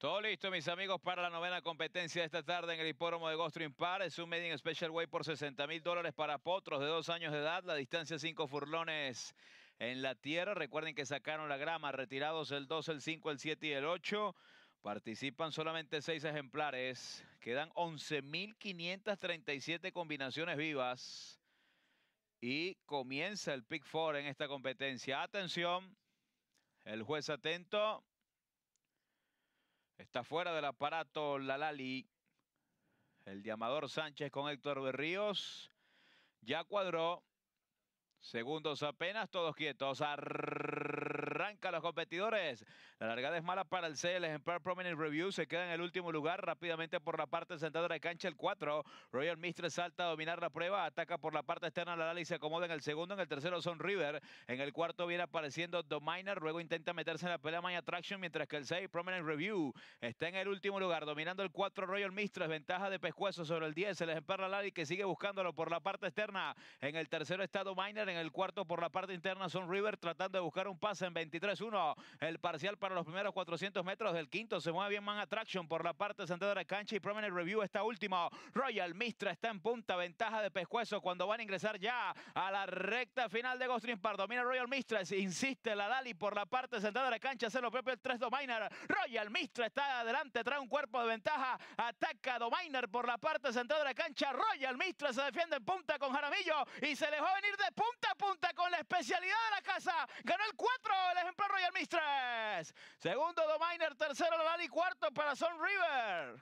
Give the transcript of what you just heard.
Todo listo, mis amigos, para la novena competencia de esta tarde en el hipódromo de Ghost Stream Es un in Special Way por 60 mil dólares para potros de dos años de edad. La distancia 5 furlones en la tierra. Recuerden que sacaron la grama, retirados el 2, el 5, el 7 y el 8. Participan solamente seis ejemplares. Quedan 11.537 combinaciones vivas. Y comienza el Pick Four en esta competencia. Atención, el juez atento. Está fuera del aparato Lalali. El de Sánchez con Héctor Berríos. Ya cuadró. Segundos apenas, todos quietos arranca los competidores. La largada es mala para el 6, el ejemplar Prominent Review se queda en el último lugar rápidamente por la parte central de la cancha el 4. Royal Mistress salta a dominar la prueba, ataca por la parte externa la Lali se acomoda en el segundo, en el tercero son River, en el cuarto viene apareciendo Dominer, luego intenta meterse en la pelea Maya Traction. mientras que el 6 Prominent Review está en el último lugar dominando el 4 Royal Mistress, ventaja de pescuezo sobre el 10, el ejemplar la Lali que sigue buscándolo por la parte externa, en el tercero está Dominer, en el cuarto por la parte interna son River tratando de buscar un pase en 20 23-1 el parcial para los primeros 400 metros del quinto. Se mueve bien Man Attraction por la parte central de la cancha y Prominent Review está último. Royal Mistra está en punta, ventaja de Pescuezo cuando van a ingresar ya a la recta final de Ghost Pardo. Mira Royal Mistra, insiste la Dali por la parte sentada de la cancha, hace lo propio el 3 Domainer. Royal Mistra está adelante, trae un cuerpo de ventaja, ataca Dominar por la parte sentada de la cancha. Royal Mistra se defiende en punta con Jaramillo y se les va a venir de punta a punta con la especialidad de la casa. Ganó el 4, Ejemplo Royal Mistress. Segundo, Domainer. Tercero, Lali. Cuarto para son River.